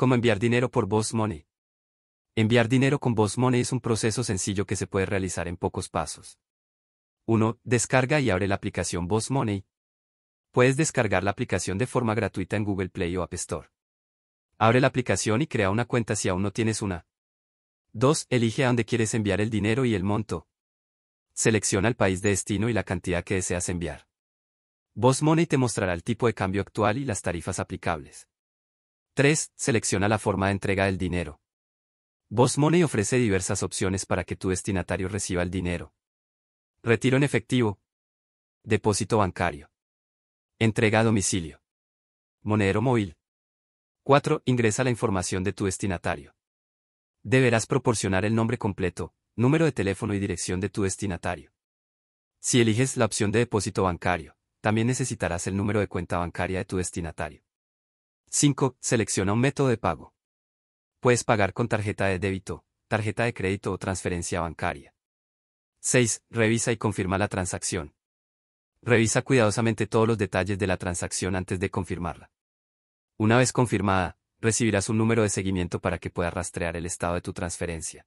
cómo enviar dinero por Boss Money. Enviar dinero con Boss Money es un proceso sencillo que se puede realizar en pocos pasos. 1. Descarga y abre la aplicación Boss Money. Puedes descargar la aplicación de forma gratuita en Google Play o App Store. Abre la aplicación y crea una cuenta si aún no tienes una. 2. Elige a dónde quieres enviar el dinero y el monto. Selecciona el país de destino y la cantidad que deseas enviar. Boss Money te mostrará el tipo de cambio actual y las tarifas aplicables. 3. Selecciona la forma de entrega del dinero. Boss Money ofrece diversas opciones para que tu destinatario reciba el dinero. Retiro en efectivo. Depósito bancario. Entrega a domicilio. Monedero móvil. 4. Ingresa la información de tu destinatario. Deberás proporcionar el nombre completo, número de teléfono y dirección de tu destinatario. Si eliges la opción de depósito bancario, también necesitarás el número de cuenta bancaria de tu destinatario. 5. Selecciona un método de pago. Puedes pagar con tarjeta de débito, tarjeta de crédito o transferencia bancaria. 6. Revisa y confirma la transacción. Revisa cuidadosamente todos los detalles de la transacción antes de confirmarla. Una vez confirmada, recibirás un número de seguimiento para que puedas rastrear el estado de tu transferencia.